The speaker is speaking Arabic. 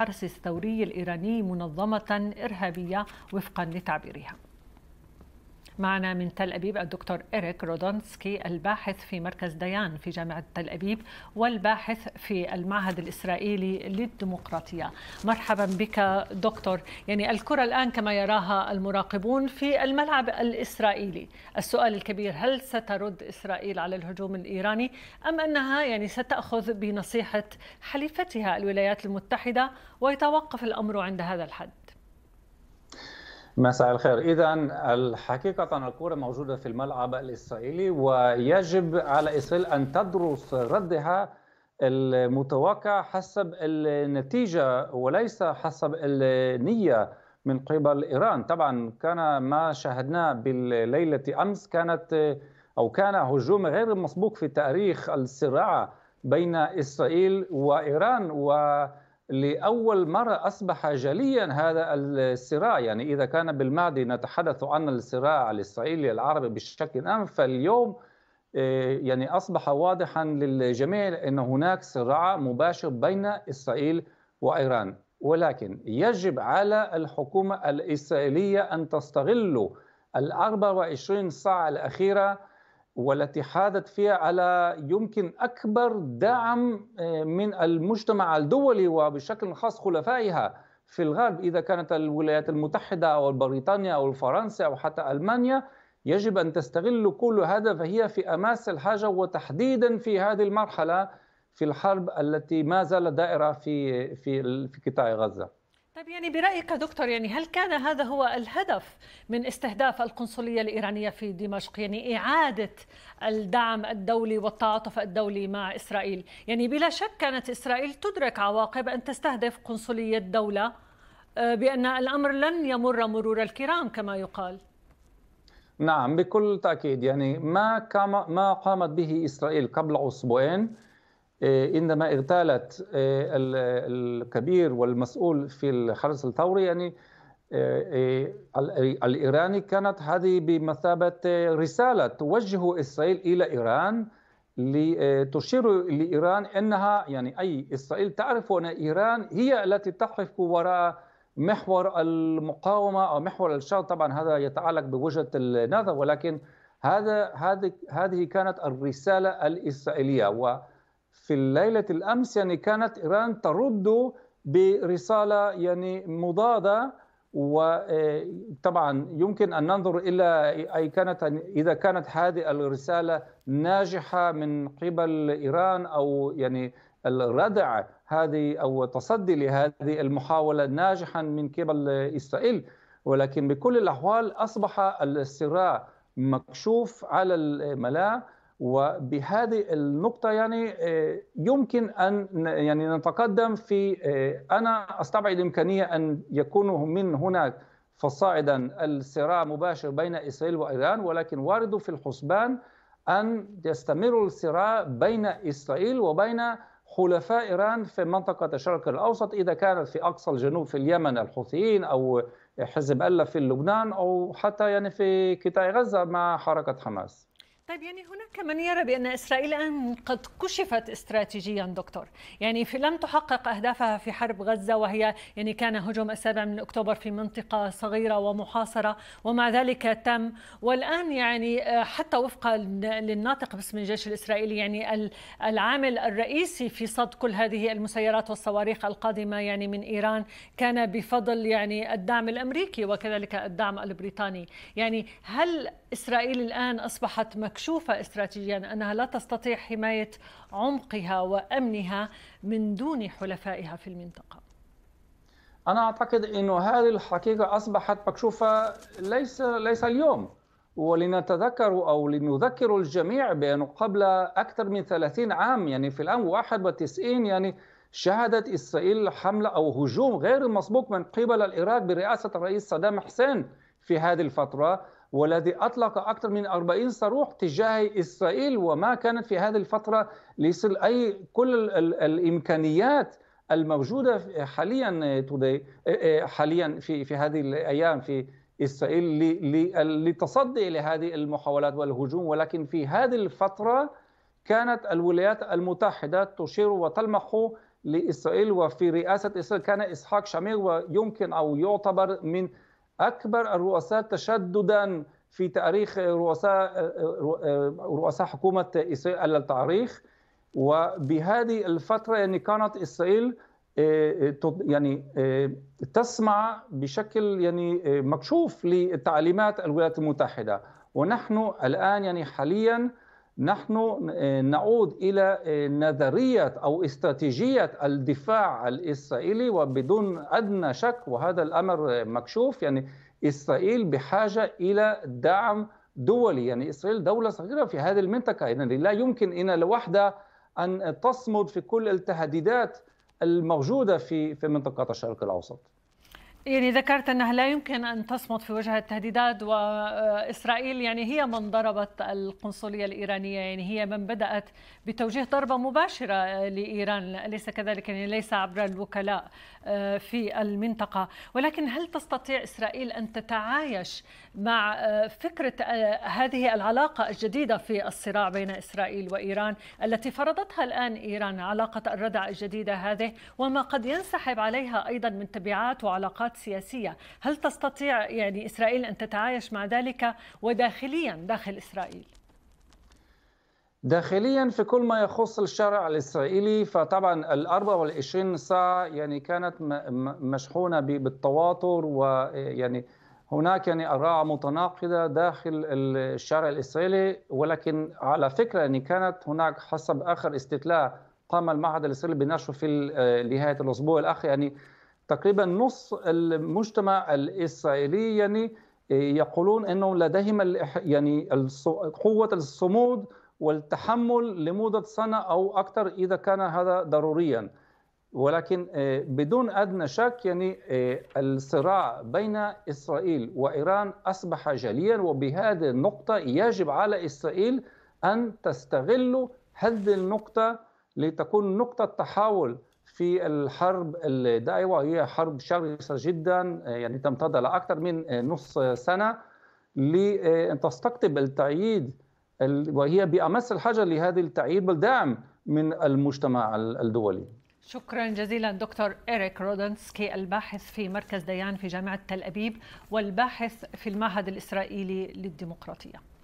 حرس الثوري الإيراني منظمة إرهابية وفقا لتعبيرها معنا من تل أبيب الدكتور إريك رودونسكي الباحث في مركز ديان في جامعة تل أبيب والباحث في المعهد الإسرائيلي للديمقراطية مرحبا بك دكتور يعني الكرة الآن كما يراها المراقبون في الملعب الإسرائيلي السؤال الكبير هل سترد إسرائيل على الهجوم الإيراني أم أنها يعني ستأخذ بنصيحة حليفتها الولايات المتحدة ويتوقف الأمر عند هذا الحد مساء الخير اذا الحقيقه الكره موجوده في الملعب الاسرائيلي ويجب على اسرائيل ان تدرس ردها المتوقع حسب النتيجه وليس حسب النيه من قبل ايران طبعا كان ما شاهدناه بالليله امس كانت او كان هجوم غير مسبوق في تاريخ الصراع بين اسرائيل وايران و لأول مرة أصبح جليا هذا الصراع يعني إذا كان بالماضي نتحدث عن الصراع الإسرائيلي العربي بشكل عام فاليوم آه، يعني أصبح واضحا للجميع أن هناك صراع مباشر بين إسرائيل وإيران ولكن يجب على الحكومة الإسرائيلية أن تستغل ال 24 ساعة الأخيرة والتي حاذت فيها على يمكن اكبر دعم آه، من المجتمع الدولي وبشكل خاص خلفائها في الغرب اذا كانت الولايات المتحده او بريطانيا او فرنسا او حتى المانيا يجب ان تستغل كل هذا فهي في اماس الحاجه وتحديدا في هذه المرحله في الحرب التي ما زالت دائره في في في قطاع غزه. طيب يعني برأيك دكتور يعني هل كان هذا هو الهدف من استهداف القنصلية الإيرانية في دمشق يعني إعادة الدعم الدولي والتعاطف الدولي مع إسرائيل يعني بلا شك كانت إسرائيل تدرك عواقب أن تستهدف قنصلية دولة آه، بأن الأمر لن يمر مرور الكرام كما يقال نعم بكل تأكيد يعني ما, ما قامت به إسرائيل قبل أسبوعين آه، انما اغتالت آه، الكبير والمسؤول في الحرس الثوري يعني آه، الايراني كانت هذه بمثابه رساله توجه اسرائيل الى ايران لتشير لايران انها يعني اي اسرائيل تعرف ان ايران هي التي تقف وراء محور المقاومه او محور الشر طبعا هذا يتعلق بوجهه النظر ولكن هذا هذه هذه كانت الرساله الاسرائيليه و في الليلة الأمس يعني كانت إيران ترد برسالة يعني مضادة وطبعا آه، يمكن أن ننظر إلى أي كانت إذا كانت هذه الرسالة ناجحة من قبل إيران أو يعني الردع هذه أو تصدي لهذه المحاولة ناجحا من قبل إسرائيل ولكن بكل الأحوال أصبح الصراع مكشوف على الملاء وبهذه النقطة يعني آه، يمكن أن يعني نتقدم في آه، أنا أستبعد إمكانية أن يكون من هناك فصاعدا الصراع مباشر بين إسرائيل وإيران ولكن وارد في الحسبان أن يستمر الصراع بين إسرائيل وبين حلفاء إيران في منطقة الشرق الأوسط إذا كانت في أقصى الجنوب في اليمن الحوثيين أو حزب الله في لبنان أو حتى يعني في قطاع غزة مع حركة حماس طيب يعني هناك من يرى بأن إسرائيل الآن قد كشفت استراتيجيا دكتور يعني في لم تحقق أهدافها في حرب غزة وهي يعني كان هجوم السابع من أكتوبر في منطقة صغيرة ومحاصرة ومع ذلك تم والآن يعني آه، حتى وفقا للناطق باسم الجيش الإسرائيلي يعني العامل الرئيسي في صد كل هذه المسيرات والصواريخ القادمة يعني من إيران كان بفضل يعني الدعم الأمريكي وكذلك الدعم البريطاني يعني هل إسرائيل الآن أصبحت مك مكشوفة استراتيجيا أنها لا تستطيع حماية عمقها وأمنها من دون حلفائها في المنطقة أنا أعتقد أن هذه الحقيقة أصبحت مكشوفة ليس, ليس اليوم ولنتذكر أو لنذكر الجميع بأنه قبل أكثر من 30 عام يعني في العام 91 يعني شهدت إسرائيل حملة أو هجوم غير مسبوق من قبل العراق برئاسة الرئيس صدام حسين في هذه الفترة والذي أطلق أكثر من 40 صاروخ تجاه إسرائيل وما كانت في هذه الفترة ليصل أي كل الإمكانيات الموجودة حاليا توداي إيه، حاليا في في هذه الأيام في إسرائيل للتصدي لهذه المحاولات والهجوم ولكن في هذه الفترة كانت الولايات المتحدة تشير وتلمح لإسرائيل وفي رئاسة إسرائيل كان إسحاق شامير ويمكن أو يعتبر من اكبر الرؤساء تشددا في تاريخ رؤساء رؤساء حكومه اسرائيل التاريخ وبهذه الفتره يعني كانت اسرائيل يعني تسمع بشكل يعني مكشوف لتعليمات الولايات المتحده ونحن الان يعني حاليا نحن آه، نعود الى آه، نظريه او استراتيجيه الدفاع الاسرائيلي وبدون ادنى شك وهذا الامر مكشوف يعني اسرائيل بحاجه الى دعم دولي يعني اسرائيل دوله صغيره في هذه المنطقه يعني لا يمكن ان لوحدها ان تصمد في كل التهديدات الموجوده في في منطقه الشرق الاوسط يعني ذكرت انها لا يمكن ان تصمت في وجه التهديدات واسرائيل يعني هي من ضربت القنصليه الايرانيه يعني هي من بدات بتوجيه ضربه مباشره لايران اليس كذلك يعني ليس عبر الوكلاء آه، في المنطقه ولكن هل تستطيع اسرائيل ان تتعايش مع آه، فكره آه، هذه العلاقه الجديده في الصراع بين اسرائيل وايران التي فرضتها الان ايران علاقه الردع الجديده هذه وما قد ينسحب عليها ايضا من تبعات وعلاقات صراعات سياسية هل تستطيع يعني إسرائيل أن تتعايش مع ذلك وداخليا داخل إسرائيل؟ داخليا في كل ما يخص الشارع الاسرائيلي فطبعا ال 24 ساعه يعني كانت مشحونه بالتواتر ويعني هناك يعني اراء متناقضه داخل الشارع الاسرائيلي ولكن على فكره يعني كانت هناك حسب اخر استطلاع قام المعهد الاسرائيلي بنشره في آه، نهايه الاسبوع الاخير يعني تقريبا نص المجتمع الإسرائيلي يعني آه، يقولون أنه لديهم يعني قوة الصمود والتحمل لمدة سنة أو أكثر إذا كان هذا ضروريا ولكن آه، بدون أدنى شك يعني آه، الصراع بين إسرائيل وإيران أصبح جليا وبهذه النقطة يجب على إسرائيل أن تستغل هذه النقطة لتكون نقطة تحول في الحرب الدائوة هي حرب شرسة جدا آه، يعني تمتد لأكثر من آه، نصف سنة لأن آه، تستقطب التعييد وهي بأمس الحاجة لهذه التعييد والدعم من المجتمع الدولي شكرا جزيلا دكتور إريك رودنسكي الباحث في مركز ديان في جامعة تل أبيب والباحث في المعهد الإسرائيلي للديمقراطية